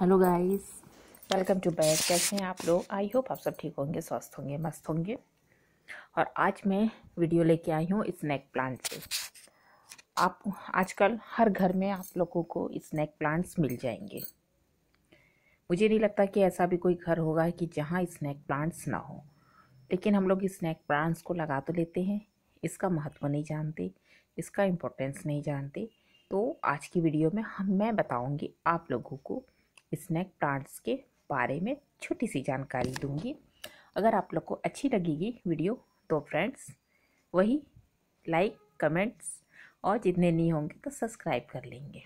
hello guys welcome to back कैसे हैं आप लोग आई होप आप सब ठीक होंगे स्वस्थ होंगे मस्त होंगे और आज मैं वीडियो लेके आई हूँ स्नैक प्लांट से आप आजकल हर घर में आप लोगों को स्नैक प्लांट्स मिल जाएंगे मुझे नहीं लगता कि ऐसा भी कोई घर होगा कि जहाँ स्नैक प्लांट्स ना हो लेकिन हम लोग स्नैक प्लांट्स को लगा तो लेते हैं इसका महत्व नहीं जानते इसका इम्पोर्टेंस नहीं जानते तो आज की वीडियो में हम मैं बताऊँगी आप लोगों को स्नैक प्लांट्स के बारे में छोटी सी जानकारी दूंगी अगर आप लोग को अच्छी लगेगी वीडियो तो फ्रेंड्स वही लाइक कमेंट्स और जितने नहीं होंगे तो सब्सक्राइब कर लेंगे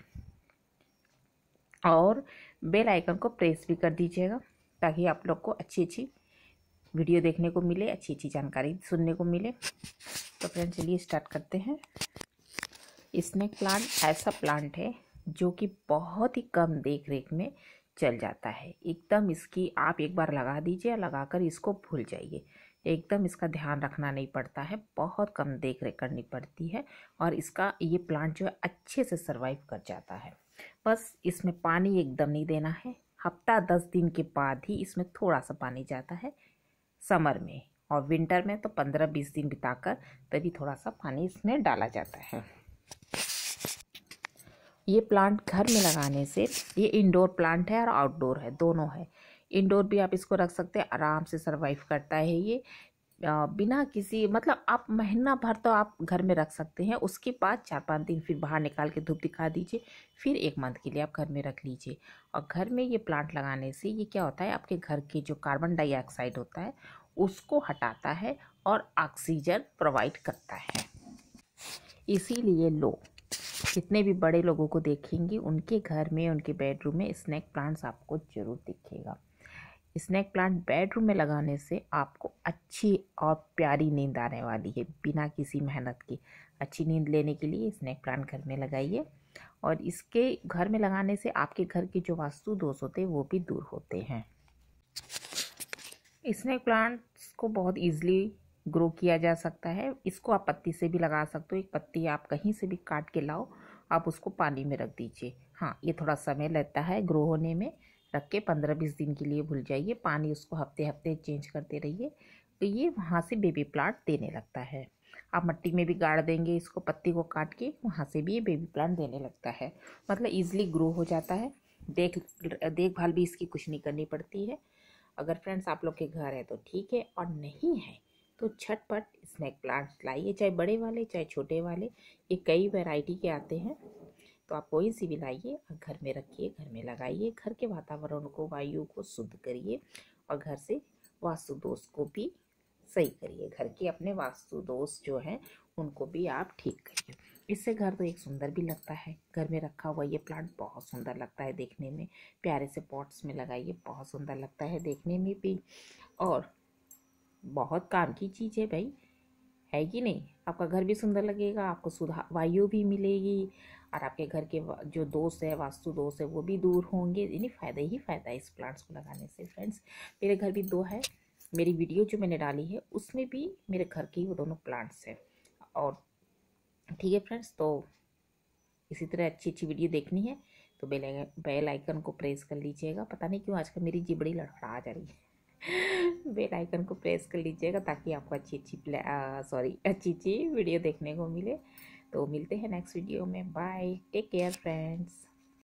और बेल आइकन को प्रेस भी कर दीजिएगा ताकि आप लोग को अच्छी अच्छी वीडियो देखने को मिले अच्छी अच्छी जानकारी सुनने को मिले तो फ्रेंड्स चलिए स्टार्ट करते हैं स्नैक प्लांट ऐसा प्लांट है जो कि बहुत ही कम देख रेख में चल जाता है एकदम इसकी आप एक बार लगा दीजिए लगा कर इसको भूल जाइए एकदम इसका ध्यान रखना नहीं पड़ता है बहुत कम देख रेख करनी पड़ती है और इसका ये प्लांट जो है अच्छे से सर्वाइव कर जाता है बस इसमें पानी एकदम नहीं देना है हफ्ता दस दिन के बाद ही इसमें थोड़ा सा पानी जाता है समर में और विंटर में तो पंद्रह बीस दिन बिताकर तभी थोड़ा सा पानी इसमें डाला जाता है ये प्लांट घर में लगाने से ये इंडोर प्लांट है और आउटडोर है दोनों है इंडोर भी आप इसको रख सकते हैं आराम से सर्वाइव करता है ये बिना किसी मतलब आप महीना भर तो आप घर में रख सकते हैं उसके बाद चार पाँच दिन फिर बाहर निकाल के धूप दिखा दीजिए फिर एक मंथ के लिए आप घर में रख लीजिए और घर में ये प्लांट लगाने से ये क्या होता है आपके घर के जो कार्बन डाइऑक्साइड होता है उसको हटाता है और ऑक्सीजन प्रोवाइड करता है इसीलिए लोग जितने भी बड़े लोगों को देखेंगे उनके घर में उनके बेडरूम में स्नैक प्लांट्स आपको ज़रूर दिखेगा स्नैक प्लांट बेडरूम में लगाने से आपको अच्छी और प्यारी नींद आने वाली है बिना किसी मेहनत के अच्छी नींद लेने के लिए स्नैक प्लांट घर में लगाइए और इसके घर में लगाने से आपके घर के जो वास्तु दोष होते हैं वो भी दूर होते हैं स्नैक प्लांट्स को बहुत ईजिली ग्रो किया जा सकता है इसको आप पत्ती से भी लगा सकते हो एक पत्ती आप कहीं से भी काट के लाओ आप उसको पानी में रख दीजिए हाँ ये थोड़ा समय लगता है ग्रो होने में रख के पंद्रह बीस दिन के लिए भूल जाइए पानी उसको हफ्ते हफ्ते चेंज करते रहिए तो ये वहाँ से बेबी प्लांट देने लगता है आप मट्टी में भी गाड़ देंगे इसको पत्ती को काट के वहाँ से भी ये बेबी प्लांट देने लगता है मतलब ईजिली ग्रो हो जाता है देख देखभाल भी इसकी कुछ नहीं करनी पड़ती है अगर फ्रेंड्स आप लोग के घर है तो ठीक है और नहीं है तो छटपट स्नैक प्लांट्स लाइए चाहे बड़े वाले चाहे छोटे वाले ये कई वैरायटी के आते हैं तो आप कोई सी भी लाइए और घर में रखिए घर में लगाइए घर के वातावरण को वायु को शुद्ध करिए और घर से वास्तु दोष को भी सही करिए घर के अपने वास्तु दोष जो हैं उनको भी आप ठीक करिए इससे घर तो एक सुंदर भी लगता है घर में रखा हुआ ये प्लांट बहुत सुंदर लगता है देखने में प्यारे से पॉट्स में लगाइए बहुत सुंदर लगता है देखने में भी और बहुत काम की चीज़ है भाई है कि नहीं आपका घर भी सुंदर लगेगा आपको सुधा वायु भी मिलेगी और आपके घर के जो दोस्त है वास्तु दोस्त है वो भी दूर होंगे यानी फ़ायदा ही फ़ायदा है इस प्लांट्स को लगाने से फ्रेंड्स मेरे घर भी दो है मेरी वीडियो जो मैंने डाली है उसमें भी मेरे घर के वो दोनों प्लांट्स हैं और ठीक है फ्रेंड्स तो इसी तरह अच्छी अच्छी वीडियो देखनी है तो बेल बेल आइकन को प्रेस कर लीजिएगा पता नहीं क्यों आजकल मेरी जिबड़ी लड़खड़ा आ जा रही है बेल आइकन को प्रेस कर लीजिएगा ताकि आपको अच्छी अच्छी सॉरी अच्छी अच्छी वीडियो देखने को मिले तो मिलते हैं नेक्स्ट वीडियो में बाय टेक केयर फ्रेंड्स